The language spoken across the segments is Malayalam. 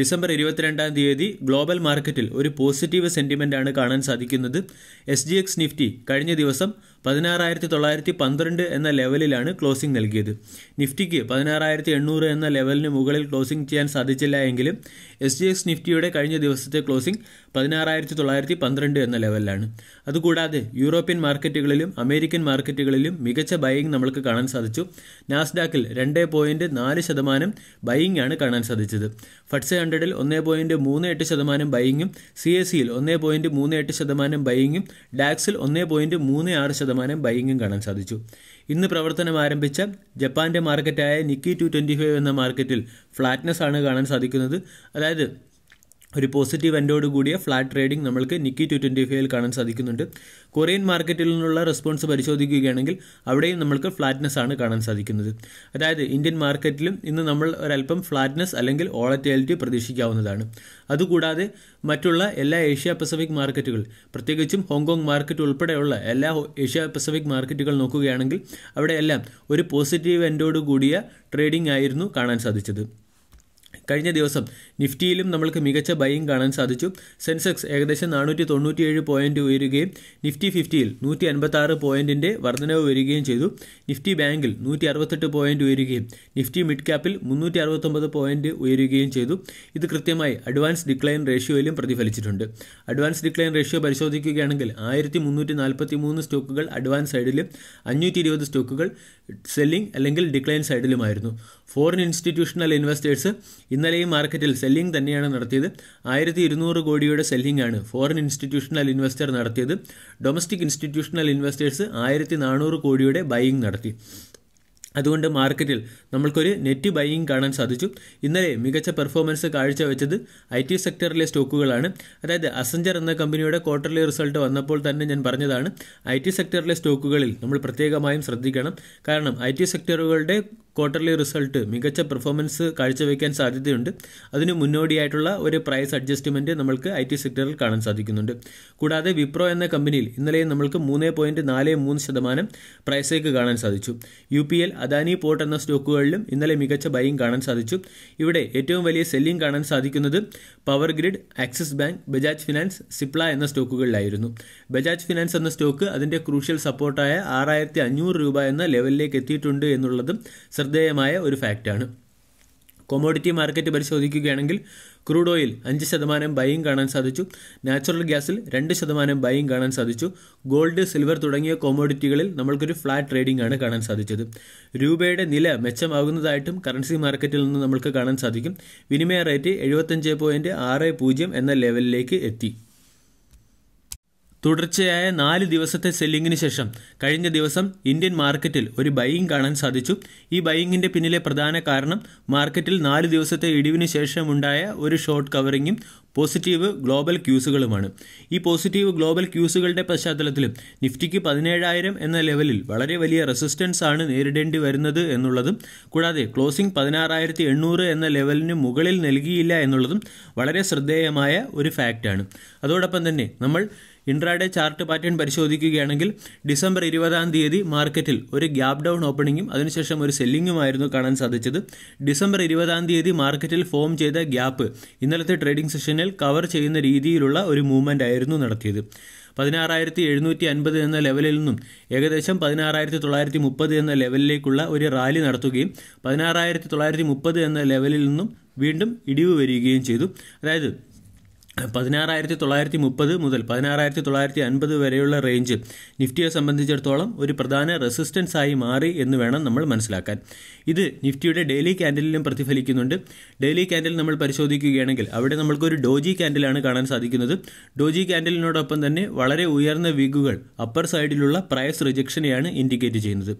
ഡിസംബർ ഇരുപത്തിരണ്ടാം തീയതി ഗ്ലോബൽ മാർക്കറ്റിൽ ഒരു പോസിറ്റീവ് സെൻറ്റിമെൻറ്റാണ് കാണാൻ സാധിക്കുന്നത് എസ് ജി എക്സ് നിഫ്റ്റി കഴിഞ്ഞ ദിവസം പതിനാറായിരത്തി തൊള്ളായിരത്തി പന്ത്രണ്ട് എന്ന ലെവലിലാണ് ക്ലോസിംഗ് നൽകിയത് നിഫ്റ്റിക്ക് പതിനാറായിരത്തി എണ്ണൂറ് എന്ന ലെവലിന് മുകളിൽ ക്ലോസിംഗ് ചെയ്യാൻ സാധിച്ചില്ല എങ്കിലും എസ് ജി എക്സ് നിഫ്റ്റിയുടെ കഴിഞ്ഞ ദിവസത്തെ ക്ലോസിംഗ് പതിനാറായിരത്തി തൊള്ളായിരത്തി പന്ത്രണ്ട് എന്ന ലെവലിലാണ് അതുകൂടാതെ യൂറോപ്യൻ മാർക്കറ്റുകളിലും അമേരിക്കൻ മാർക്കറ്റുകളിലും മികച്ച ബൈയിങ് നമ്മൾക്ക് കാണാൻ സാധിച്ചു നാസ്ഡാക്കിൽ രണ്ട് പോയിൻറ്റ് നാല് ശതമാനം ബൈയിങ് ആണ് കാണാൻ സാധിച്ചത് ഫട്സെ ഹൺഡ്രഡിൽ ഒന്ന് പോയിന്റ് മൂന്ന് എട്ട് ശതമാനം ബൈയിങ്ങും സി എസ് സിയിൽ ഒന്ന് പോയിന്റ് മൂന്ന് എട്ട് ശതമാനം ബൈയിങ്ങും ഡാക്സിൽ ഒന്ന് പോയിന്റ് മൂന്ന് ആറ് ശതമാനം ബൈയിങ്ങും കാണാൻ സാധിച്ചു ഇന്ന് പ്രവർത്തനം ആരംഭിച്ച ജപ്പാന്റെ മാർക്കറ്റായ നിക്കി ടു ട്വന്റി ഫൈവ് എന്ന മാർക്കറ്റിൽ ഫ്ലാറ്റ്നസ് ആണ് കാണാൻ സാധിക്കുന്നത് അതായത് ഒരു പോസിറ്റീവ് എൻഡോട് കൂടിയ ഫ്ലാറ്റ് ട്രേഡിംഗ് നമ്മൾക്ക് നിക്കി ടു ട്വൻറ്റി ഫൈവിൽ കാണാൻ സാധിക്കുന്നുണ്ട് കൊറിയൻ മാർക്കറ്റിൽ നിന്നുള്ള റെസ്പോൺസ് പരിശോധിക്കുകയാണെങ്കിൽ അവിടെയും നമ്മൾക്ക് ഫ്ലാറ്റ്നെസ് ആണ് കാണാൻ സാധിക്കുന്നത് അതായത് ഇന്ത്യൻ മാർക്കറ്റിലും ഇന്ന് നമ്മൾ ഒരല്പം ഫ്ലാറ്റ്നെസ് അല്ലെങ്കിൽ ഓളറ്റാലിറ്റി പ്രതീക്ഷിക്കാവുന്നതാണ് അതുകൂടാതെ മറ്റുള്ള എല്ലാ ഏഷ്യ പസഫിക് മാർക്കറ്റുകൾ പ്രത്യേകിച്ചും ഹോങ്കോങ് മാർക്കറ്റ് ഉൾപ്പെടെയുള്ള എല്ലാ ഏഷ്യ പസഫിക് മാർക്കറ്റുകൾ നോക്കുകയാണെങ്കിൽ അവിടെയെല്ലാം ഒരു പോസിറ്റീവ് എൻഡോട് കൂടിയ ട്രേഡിംഗ് ആയിരുന്നു കാണാൻ സാധിച്ചത് കഴിഞ്ഞ ദിവസം നിഫ്റ്റിയിലും നമ്മൾക്ക് മികച്ച ബൈയിങ് കാണാൻ സാധിച്ചു സെൻസെക്സ് ഏകദേശം നാനൂറ്റി തൊണ്ണൂറ്റിയേഴ് പോയിന്റ് ഉയരുകയും നിഫ്റ്റി ഫിഫ്റ്റിയിൽ നൂറ്റി അൻപത്താറ് പോയിന്റിന്റെ വർധനവ് വരികയും ചെയ്തു നിഫ്റ്റി ബാങ്കിൽ നൂറ്റി അറുപത്തെട്ട് പോയിന്റ് ഉയരുകയും നിഫ്റ്റി മിഡ് ക്യാപ്പിൽ മുന്നൂറ്റി അറുപത്തൊമ്പത് പോയിന്റ് ഉയരുകയും ചെയ്തു ഇത് കൃത്യമായി അഡ്വാൻസ് ഡിക്ലൈൻ റേഷ്യോയിലും പ്രതിഫലിച്ചിട്ടുണ്ട് അഡ്വാൻസ് ഡിക്ലൈൻ റേഷ്യോ പരിശോധിക്കുകയാണെങ്കിൽ ആയിരത്തി മുന്നൂറ്റി നാൽപ്പത്തി മൂന്ന് സ്റ്റോക്കുകൾ അഡ്വാൻസ് സൈഡിലും അഞ്ഞൂറ്റി ഇരുപത് സ്റ്റോക്കുകൾ സെല്ലിംഗ് അല്ലെങ്കിൽ ഡിക്ലൈൻ സൈഡിലുമായിരുന്നു ഫോറിൻ ഇൻസ്റ്റിറ്റ്യൂഷണൽ ഇൻവെസ്റ്റേഴ്സ് ഇന്നലെയും മാർക്കറ്റിൽ സെല്ലിംഗ് തന്നെയാണ് നടത്തിയത് ആയിരത്തി ഇരുന്നൂറ് കോടിയുടെ സെല്ലിംഗ് ആണ് ഫോറിൻ ഇൻസ്റ്റിറ്റ്യൂഷണൽ ഇൻവെസ്റ്റർ നടത്തിയത് ഡൊമസ്റ്റിക് ഇൻസ്റ്റിറ്റ്യൂഷണൽ ഇൻവെസ്റ്റേഴ്സ് ആയിരത്തി നാനൂറ് കോടിയുടെ ബൈയിങ് നടത്തി അതുകൊണ്ട് മാർക്കറ്റിൽ നമ്മൾക്കൊരു നെറ്റ് ബൈയിങ് കാണാൻ സാധിച്ചു ഇന്നലെ മികച്ച പെർഫോമൻസ് കാഴ്ചവെച്ചത് ഐ ടി സെക്ടറിലെ സ്റ്റോക്കുകളാണ് അതായത് അസഞ്ചർ എന്ന കമ്പനിയുടെ ക്വാർട്ടർലി റിസൾട്ട് വന്നപ്പോൾ തന്നെ ഞാൻ പറഞ്ഞതാണ് ഐ ടി സെക്ടറിലെ സ്റ്റോക്കുകളിൽ നമ്മൾ പ്രത്യേകമായും ശ്രദ്ധിക്കണം കാരണം ഐ ടി സെക്ടറുകളുടെ ക്വാർട്ടർലി റിസൾട്ട് മികച്ച പെർഫോമൻസ് കാഴ്ചവെക്കാൻ സാധ്യതയുണ്ട് അതിന് മുന്നോടിയായിട്ടുള്ള ഒരു പ്രൈസ് അഡ്ജസ്റ്റ്മെൻറ്റ് നമ്മൾക്ക് ഐ ടി സെക്ടറിൽ കാണാൻ സാധിക്കുന്നുണ്ട് കൂടാതെ വിപ്രോ എന്ന കമ്പനിയിൽ ഇന്നലെയും നമ്മൾക്ക് മൂന്ന് പോയിൻറ്റ് നാല് മൂന്ന് ശതമാനം പ്രൈസേക്ക് കാണാൻ സാധിച്ചു U P L Adani port എന്ന സ്റ്റോക്കുകളിലും ഇന്നലെ മികച്ച ബൈയിങ് കാണാൻ സാധിച്ചു ഇവിടെ ഏറ്റവും വലിയ സെല്ലിംഗ് കാണാൻ സാധിക്കുന്നത് power grid axis bank Bajaj finance Cipla എന്ന സ്റ്റോക്കുകളിലായിരുന്നു ബജാജ് ഫിനാൻസ് എന്ന സ്റ്റോക്ക് അതിൻ്റെ ക്രൂഷ്യൽ സപ്പോർട്ടായ ആറായിരത്തി അഞ്ഞൂറ് രൂപ എന്ന ലെവലിലേക്ക് എത്തിയിട്ടുണ്ട് എന്നുള്ളതും ശ്രദ്ധേയമായ ഒരു ഫാക്റ്റാണ് കൊമോഡിറ്റി മാർക്കറ്റ് പരിശോധിക്കുകയാണെങ്കിൽ ക്രൂഡ് ഓയിൽ അഞ്ച് ശതമാനം ബൈയിങ് കാണാൻ സാധിച്ചു നാച്ചുറൽ ഗ്യാസിൽ രണ്ട് ശതമാനം ബൈയിങ് കാണാൻ സാധിച്ചു ഗോൾഡ് സിൽവർ തുടങ്ങിയ കോമോഡിറ്റികളിൽ നമ്മൾക്കൊരു ഫ്ലാറ്റ് ട്രേഡിംഗ് ആണ് കാണാൻ സാധിച്ചത് രൂപയുടെ നില മെച്ചമാകുന്നതായിട്ടും കറൻസി മാർക്കറ്റിൽ നിന്ന് നമ്മൾക്ക് കാണാൻ സാധിക്കും വിനിമയ റേറ്റ് എഴുപത്തഞ്ച് പോയിൻറ്റ് ആറ് പൂജ്യം എന്ന ലെവലിലേക്ക് എത്തി തുടർച്ചയായ നാല് ദിവസത്തെ സെല്ലിംഗിന് ശേഷം കഴിഞ്ഞ ദിവസം ഇന്ത്യൻ മാർക്കറ്റിൽ ഒരു ബൈയിങ് കാണാൻ സാധിച്ചു ഈ ബൈയിങ്ങിൻ്റെ പിന്നിലെ പ്രധാന കാരണം മാർക്കറ്റിൽ നാല് ദിവസത്തെ ഇടിവിന് ഉണ്ടായ ഒരു ഷോർട്ട് കവറിങ്ങും പോസിറ്റീവ് ഗ്ലോബൽ ക്യൂസുകളുമാണ് ഈ പോസിറ്റീവ് ഗ്ലോബൽ ക്യൂസുകളുടെ പശ്ചാത്തലത്തിലും നിഫ്റ്റിക്ക് പതിനേഴായിരം എന്ന ലെവലിൽ വളരെ വലിയ റെസിസ്റ്റൻസ് ആണ് നേരിടേണ്ടി വരുന്നത് എന്നുള്ളതും കൂടാതെ ക്ലോസിംഗ് പതിനാറായിരത്തി എണ്ണൂറ് എന്ന ലെവലിന് മുകളിൽ നൽകിയില്ല എന്നുള്ളതും വളരെ ശ്രദ്ധേയമായ ഒരു ഫാക്റ്റാണ് അതോടൊപ്പം തന്നെ നമ്മൾ ഇൻട്രാഡേ ചാർട്ട് പാറ്റേൺ പരിശോധിക്കുകയാണെങ്കിൽ ഡിസംബർ ഇരുപതാം തീയതി മാർക്കറ്റിൽ ഒരു ഗ്യാപ് ഡൗൺ ഓപ്പണിങ്ങും അതിനുശേഷം ഒരു സെല്ലിങ്ങുമായിരുന്നു കാണാൻ സാധിച്ചത് ഡിസംബർ ഇരുപതാം തീയതി മാർക്കറ്റിൽ ഫോം ചെയ്ത ഗ്യാപ്പ് ഇന്നലത്തെ ട്രേഡിംഗ് സെഷനിൽ കവർ ചെയ്യുന്ന രീതിയിലുള്ള ഒരു മൂവ്മെൻ്റ് ആയിരുന്നു നടത്തിയത് പതിനാറായിരത്തി എഴുന്നൂറ്റി അൻപത് എന്ന ലെവലിൽ നിന്നും ഏകദേശം പതിനാറായിരത്തി തൊള്ളായിരത്തി മുപ്പത് എന്ന ലെവലിലേക്കുള്ള ഒരു റാലി നടത്തുകയും പതിനാറായിരത്തി തൊള്ളായിരത്തി മുപ്പത് എന്ന ലെവലിൽ നിന്നും വീണ്ടും ഇടിവ് വരികയും ചെയ്തു അതായത് പതിനാറായിരത്തി തൊള്ളായിരത്തി മുപ്പത് മുതൽ പതിനാറായിരത്തി തൊള്ളായിരത്തി അൻപത് വരെയുള്ള റേഞ്ച് നിഫ്റ്റിയെ സംബന്ധിച്ചിടത്തോളം ഒരു പ്രധാന റെസിസ്റ്റൻസ് ആയി മാറി എന്ന് വേണം നമ്മൾ മനസ്സിലാക്കാൻ ഇത് നിഫ്റ്റിയുടെ ഡെയിലി ക്യാൻഡലിലും പ്രതിഫലിക്കുന്നുണ്ട് ഡെയിലി ക്യാൻഡിൽ നമ്മൾ പരിശോധിക്കുകയാണെങ്കിൽ അവിടെ നമ്മൾക്കൊരു ഡോജി ക്യാൻഡിലാണ് കാണാൻ സാധിക്കുന്നത് ഡോജി ക്യാൻഡലിനോടൊപ്പം തന്നെ വളരെ ഉയർന്ന വിഗുകൾ അപ്പർ സൈഡിലുള്ള പ്രൈസ് റിജക്ഷനെയാണ് ഇൻഡിക്കേറ്റ് ചെയ്യുന്നത്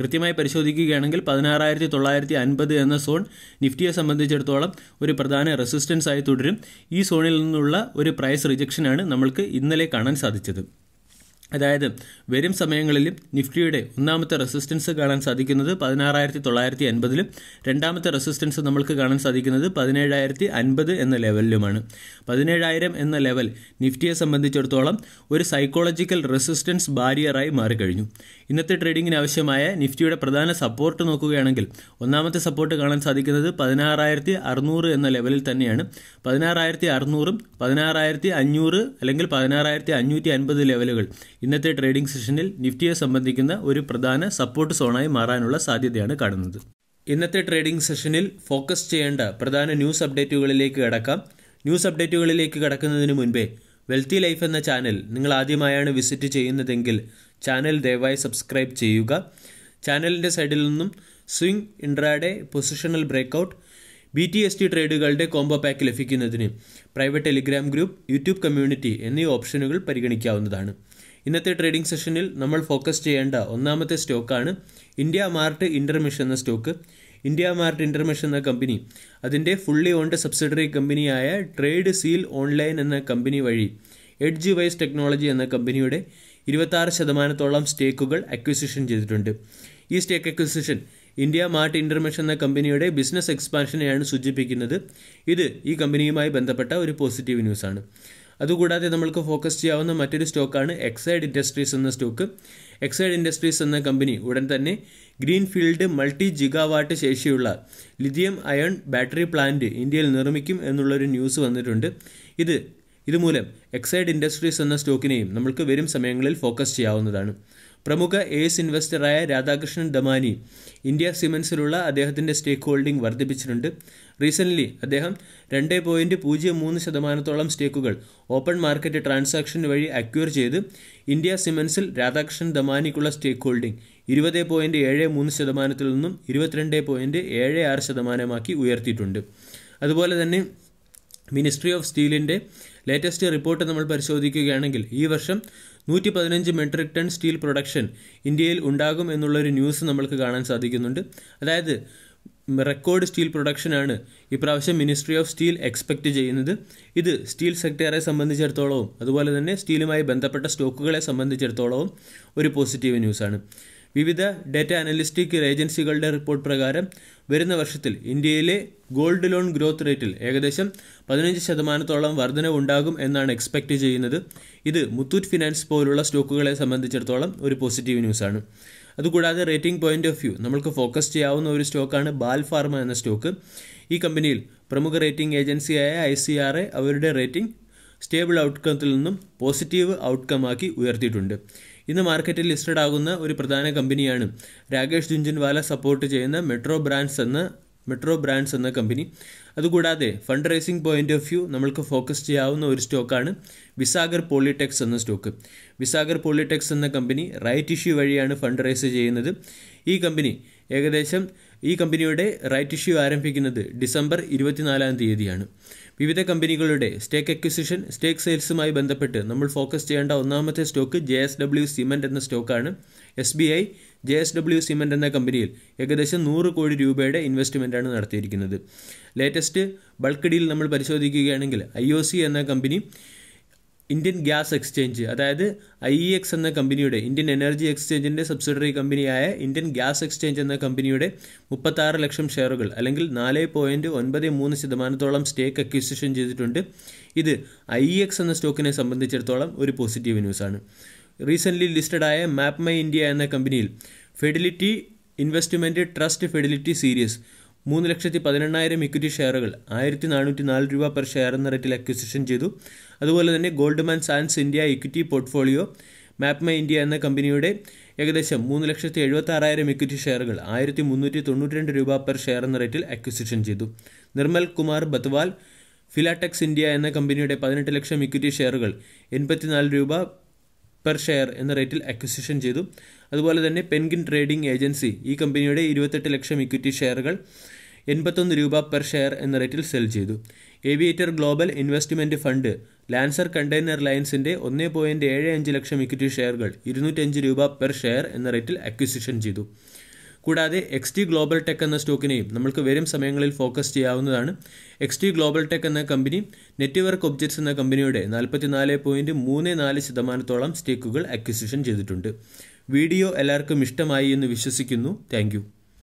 കൃത്യമായി പരിശോധിക്കുകയാണെങ്കിൽ പതിനാറായിരത്തി തൊള്ളായിരത്തി അൻപത് എന്ന സോൺ നിഫ്റ്റിയെ സംബന്ധിച്ചിടത്തോളം ഒരു പ്രധാന റെസിസ്റ്റൻസ് ആയി തുടരും ഈ സോണിൽ നിന്നുള്ള നിന്നുള്ള ഒരു പ്രൈസ് റിജക്ഷനാണ് നമ്മൾക്ക് ഇന്നലെ കാണാൻ സാധിച്ചത് അതായത് വരും സമയങ്ങളിൽ നിഫ്റ്റിയുടെ ഒന്നാമത്തെ റെസിസ്റ്റൻസ് കാണാൻ സാധിക്കുന്നത് പതിനാറായിരത്തി തൊള്ളായിരത്തി അൻപതിലും രണ്ടാമത്തെ റെസിസ്റ്റൻസ് നമ്മൾക്ക് കാണാൻ സാധിക്കുന്നത് പതിനേഴായിരത്തി അൻപത് എന്ന ലെവലിലുമാണ് പതിനേഴായിരം എന്ന ലെവൽ നിഫ്റ്റിയെ സംബന്ധിച്ചിടത്തോളം ഒരു സൈക്കോളജിക്കൽ റെസിസ്റ്റൻസ് ബാരിയറായി മാറിക്കഴിഞ്ഞു ഇന്നത്തെ ട്രേഡിങ്ങിന് ആവശ്യമായ നിഫ്റ്റിയുടെ പ്രധാന സപ്പോർട്ട് നോക്കുകയാണെങ്കിൽ ഒന്നാമത്തെ സപ്പോർട്ട് കാണാൻ സാധിക്കുന്നത് പതിനാറായിരത്തി അറുന്നൂറ് എന്ന ലെവലിൽ തന്നെയാണ് പതിനാറായിരത്തി അറുന്നൂറും പതിനാറായിരത്തി അഞ്ഞൂറ് അല്ലെങ്കിൽ പതിനാറായിരത്തി അഞ്ഞൂറ്റി അൻപത് ലെവലുകൾ ഇന്നത്തെ ട്രേഡിംഗ് സെഷനിൽ നിഫ്റ്റിയെ സംബന്ധിക്കുന്ന ഒരു പ്രധാന സപ്പോർട്ട് സോണായി മാറാനുള്ള സാധ്യതയാണ് കാണുന്നത് ഇന്നത്തെ ട്രേഡിംഗ് സെഷനിൽ ഫോക്കസ് ചെയ്യേണ്ട പ്രധാന ന്യൂസ് അപ്ഡേറ്റുകളിലേക്ക് കടക്കാം ന്യൂസ് അപ്ഡേറ്റുകളിലേക്ക് കടക്കുന്നതിന് മുൻപേ വെൽത്തി ലൈഫ് എന്ന ചാനൽ നിങ്ങൾ ആദ്യമായാണ് വിസിറ്റ് ചെയ്യുന്നതെങ്കിൽ ചാനൽ ദയവായി സബ്സ്ക്രൈബ് ചെയ്യുക ചാനലിൻ്റെ സൈഡിൽ നിന്നും swing intraday positional breakout B T S T ട്രേഡുകളുടെ കോംബോ പാക്ക് ലഭിക്കുന്നതിന് private Telegram group YouTube community എന്നീ ഓപ്ഷനുകൾ പരിഗണിക്കാവുന്നതാണ് ഇന്നത്തെ ട്രേഡിംഗ് സെഷനിൽ നമ്മൾ ഫോക്കസ് ചെയ്യേണ്ട ഒന്നാമത്തെ സ്റ്റോക്കാണ് ഇന്ത്യ മാർട്ട് ഇൻ്റർമിഷ് എന്ന സ്റ്റോക്ക് ഇന്ത്യ മാർട്ട് ഇൻ്റർമെഷ് എന്ന കമ്പനി അതിൻ്റെ ഫുള്ളി ഓൺഡ് സബ്സിഡറി കമ്പനിയായ ട്രേഡ് സീൽ ഓൺലൈൻ എന്ന കമ്പനി വഴി എഡ്ജ് വൈസ് ടെക്നോളജി എന്ന കമ്പനിയുടെ ഇരുപത്താറ് ശതമാനത്തോളം സ്റ്റേക്കുകൾ അക്വിസിഷൻ ചെയ്തിട്ടുണ്ട് ഈ stake acquisition IndiaMART Intermesh എന്ന കമ്പനിയുടെ ബിസിനസ് എക്സ്പാൻഷനെയാണ് സൂചിപ്പിക്കുന്നത് ഇത് ഈ കമ്പനിയുമായി ബന്ധപ്പെട്ട ഒരു പോസിറ്റീവ് ന്യൂസാണ് അതുകൂടാതെ നമ്മൾക്ക് ഫോക്കസ് ചെയ്യാവുന്ന മറ്റൊരു സ്റ്റോക്കാണ് എക്സൈഡ് ഇൻഡസ്ട്രീസ് എന്ന സ്റ്റോക്ക് എക്സൈഡ് ഇൻഡസ്ട്രീസ് എന്ന കമ്പനി ഉടൻ തന്നെ ഗ്രീൻഫീൽഡ് മൾട്ടി ജിഗാവാട്ട് ശേഷിയുള്ള ലിഥിയം അയൺ ബാറ്ററി പ്ലാന്റ് ഇന്ത്യയിൽ നിർമ്മിക്കും എന്നുള്ളൊരു ന്യൂസ് വന്നിട്ടുണ്ട് ഇത് ഇതുമൂലം എക്സൈഡ് ഇൻഡസ്ട്രീസ് എന്ന സ്റ്റോക്കിനെയും നമ്മൾക്ക് വരും സമയങ്ങളിൽ ഫോക്കസ് ചെയ്യാവുന്നതാണ് പ്രമുഖ എയ്സ് ഇൻവെസ്റ്ററായ രാധാകൃഷ്ണൻ ദമാനി ഇന്ത്യ സിമൻസിലുള്ള അദ്ദേഹത്തിൻ്റെ സ്റ്റേക്ക് ഹോൾഡിംഗ് വർദ്ധിപ്പിച്ചിട്ടുണ്ട് റീസെൻ്റ്ലി അദ്ദേഹം രണ്ട് പോയിൻറ്റ് പൂജ്യം മൂന്ന് ശതമാനത്തോളം സ്റ്റേക്കുകൾ ഓപ്പൺ മാർക്കറ്റ് ട്രാൻസാക്ഷൻ വഴി അക്യൂർ ചെയ്ത് ഇന്ത്യ സിമൻസിൽ രാധാകൃഷ്ണൻ ദമാനിക്കുള്ള സ്റ്റേക്ക് ഹോൾഡിംഗ് ഇരുപത് പോയിൻറ്റ് ഏഴ് മൂന്ന് ശതമാനത്തിൽ നിന്നും ഇരുപത്തിരണ്ട് പോയിൻറ്റ് ഏഴ് ആറ് ശതമാനമാക്കി ഉയർത്തിയിട്ടുണ്ട് അതുപോലെ തന്നെ മിനിസ്ട്രി ഓഫ് സ്റ്റീലിൻ്റെ ലേറ്റസ്റ്റ് റിപ്പോർട്ട് നമ്മൾ പരിശോധിക്കുകയാണെങ്കിൽ ഈ വർഷം നൂറ്റി പതിനഞ്ച് മെട്രിക് ടൺ സ്റ്റീൽ പ്രൊഡക്ഷൻ ഇന്ത്യയിൽ ഉണ്ടാകും എന്നുള്ളൊരു ന്യൂസ് നമ്മൾക്ക് കാണാൻ സാധിക്കുന്നുണ്ട് അതായത് റെക്കോർഡ് സ്റ്റീൽ പ്രൊഡക്ഷനാണ് ഇപ്രാവശ്യം മിനിസ്ട്രി ഓഫ് സ്റ്റീൽ എക്സ്പെക്റ്റ് ചെയ്യുന്നത് ഇത് സ്റ്റീൽ സെക്ടറെ സംബന്ധിച്ചിടത്തോളവും അതുപോലെ തന്നെ സ്റ്റീലുമായി ബന്ധപ്പെട്ട സ്റ്റോക്കുകളെ സംബന്ധിച്ചിടത്തോളവും ഒരു പോസിറ്റീവ് ന്യൂസാണ് വിവിധ ഡാറ്റ അനലിസ്റ്റിക് ഏജൻസികളുടെ റിപ്പോർട്ട് പ്രകാരം വരുന്ന വർഷത്തിൽ ഇന്ത്യയിലെ ഗോൾഡ് ലോൺ ഗ്രോത്ത് റേറ്റിൽ ഏകദേശം പതിനഞ്ച് ശതമാനത്തോളം വർധനവ് ഉണ്ടാകും എന്നാണ് എക്സ്പെക്റ്റ് ചെയ്യുന്നത് ഇത് മുത്തൂറ്റ് ഫിനാൻസ് പോലുള്ള സ്റ്റോക്കുകളെ സംബന്ധിച്ചിടത്തോളം ഒരു പോസിറ്റീവ് ന്യൂസാണ് അതുകൂടാതെ റേറ്റിംഗ് പോയിന്റ് ഓഫ് വ്യൂ നമ്മൾക്ക് ഫോക്കസ് ചെയ്യാവുന്ന ഒരു സ്റ്റോക്കാണ് ബാൽ ഫാർമ എന്ന സ്റ്റോക്ക് ഈ കമ്പനിയിൽ പ്രമുഖ റേറ്റിംഗ് ഏജൻസിയായ ഐ സി ആർ എ അവരുടെ റേറ്റിംഗ് സ്റ്റേബിൾ ഔട്ട്കത്തിൽ നിന്നും പോസിറ്റീവ് ഔട്ട്കം ആക്കി ഉയർത്തിയിട്ടുണ്ട് ഇന്ന് മാർക്കറ്റിൽ ലിസ്റ്റഡ് ആകുന്ന ഒരു പ്രധാന കമ്പനിയാണ് രാകേഷ് ജുഞ്ചൻവാല സപ്പോർട്ട് ചെയ്യുന്ന മെട്രോ ബ്രാൻഡ്സ് എന്ന മെട്രോ ബ്രാൻഡ്സ് എന്ന കമ്പനി അതുകൂടാതെ fund raising point of view നമ്മൾക്ക് ഫോക്കസ് ചെയ്യാവുന്ന ഒരു സ്റ്റോക്കാണ് വിസാഗർ പോളിടെക്സ് എന്ന സ്റ്റോക്ക് വിസാഗർ പോളിടെക്സ് എന്ന കമ്പനി റൈറ്റ് ഇഷ്യൂ വഴിയാണ് ഫണ്ട് റൈസ് ചെയ്യുന്നത് ഈ കമ്പനി ഏകദേശം ഈ കമ്പനിയുടെ റൈറ്റ് ഇഷ്യൂ ആരംഭിക്കുന്നത് ഡിസംബർ ഇരുപത്തിനാലാം തീയതിയാണ് വിവിധ കമ്പനികളുടെ സ്റ്റേക്ക് അക്വിസിഷൻ സ്റ്റേക്ക് സെയിൽസുമായി ബന്ധപ്പെട്ട് നമ്മൾ ഫോക്കസ് ചെയ്യേണ്ട ഒന്നാമത്തെ stock J S W cement എന്ന സ്റ്റോക്കാണ് S B I J S W cement എന്ന കമ്പനിയിൽ ഏകദേശം നൂറ് കോടി രൂപയുടെ ഇൻവെസ്റ്റ്മെൻ്റാണ് നടത്തിയിരിക്കുന്നത് ലേറ്റസ്റ്റ് ബൾക്ക് ഡീൽ നമ്മൾ പരിശോധിക്കുകയാണെങ്കിൽ ഐ ഒ സി എന്ന കമ്പനി ഇന്ത്യൻ ഗ്യാസ് എക്സ്ചേഞ്ച് അതായത് ഐ ഇ എക്സ് എന്ന കമ്പനിയുടെ ഇന്ത്യൻ എനർജി എക്സ്ചേഞ്ചിൻ്റെ സബ്സിഡറി കമ്പനിയായ ഇന്ത്യൻ ഗ്യാസ് എക്സ്ചേഞ്ച് എന്ന കമ്പനിയുടെ മുപ്പത്താറ് ലക്ഷം ഷെയറുകൾ അല്ലെങ്കിൽ നാല് പോയിൻറ്റ് ഒൻപത് മൂന്ന് ശതമാനത്തോളം സ്റ്റേക്ക് അക്വിസിഷൻ ചെയ്തിട്ടുണ്ട് ഇത് ഐ ഇ എക്സ് എന്ന സ്റ്റോക്കിനെ സംബന്ധിച്ചിടത്തോളം ഒരു പോസിറ്റീവ് ന്യൂസാണ് റീസെൻ്റ്ലി ആയ മാപ്പ് മൈ ഇന്ത്യ എന്ന കമ്പനിയിൽ Fidelity Investment Trust Fidelity Series മൂന്ന് ലക്ഷത്തി പതിനെണ്ണായിരം ഇക്വിറ്റി ഷെയറുകൾ ആയിരത്തി നാനൂറ്റി നാല് രൂപ പെർ ഷെയർ എന്ന റേറ്റിൽ അക്വിസിഷൻ ചെയ്തു അതുപോലെ തന്നെ ഗോൾഡ്മാൻ സാൻസ് India Equity Portfolio Map My India എന്ന കമ്പനിയുടെ ഏകദേശം മൂന്ന് ലക്ഷത്തി എഴുപത്തി ആറായിരം ഇക്വിറ്റി ഷെയറുകൾ ആയിരത്തി മുന്നൂറ്റി തൊണ്ണൂറ്റി രണ്ട് രൂപ പെർ ഷെയർ എന്ന റേറ്റിൽ അക്വിസിഷൻ ചെയ്തു നിർമ്മൽ കുമാർ ബത്വാൽ ഫിലാടെക്സ് ഇന്ത്യ എന്ന കമ്പനിയുടെ പതിനെട്ട് ലക്ഷം ഇക്വിറ്റി ഷെയറുകൾ എൺപത്തിനാല് രൂപ പെർ ഷെയർ എന്ന റേറ്റിൽ അക്വിസിഷൻ ചെയ്തു അതുപോലെ തന്നെ പെൻഗിൻ ട്രേഡിംഗ് ഏജൻസി ഈ കമ്പനിയുടെ ഇരുപത്തെട്ട് ലക്ഷം ഇക്വിറ്റി ഷെയറുകൾ എൺപത്തൊന്ന് രൂപ പെർ ഷെയർ എന്ന റേറ്റിൽ സെൽ ചെയ്തു Aviator Global Investment Fund Lancer Container ലൈൻസിൻ്റെ ഒന്ന് പോയിൻറ്റ് ഏഴ് അഞ്ച് ലക്ഷം ഇക്വിറ്റി ഷെയറുകൾ ഇരുന്നൂറ്റഞ്ച് രൂപ പെർ ഷെയർ എന്ന റേറ്റിൽ അക്വിസിഷൻ ചെയ്തു കൂടാതെ എക്സ് ടി ഗ്ലോബൽ ടെക് എന്ന സ്റ്റോക്കിനെയും നമ്മൾക്ക് വരും സമയങ്ങളിൽ ഫോക്കസ് ചെയ്യാവുന്നതാണ് എക്സ് ടി ഗ്ലോബൽ ടെക് എന്ന കമ്പനി നെറ്റ്വർക്ക് ഒബ്ജക്ട്സ് എന്ന കമ്പനിയുടെ നാല് പോയിൻറ്റ് മൂന്ന് നാല് ശതമാനത്തോളം സ്റ്റേക്കുകൾ അക്വിസിഷൻ ചെയ്തിട്ടുണ്ട് വീഡിയോ എല്ലാവർക്കും ഇഷ്ടമായി എന്ന് വിശ്വസിക്കുന്നു താങ്ക്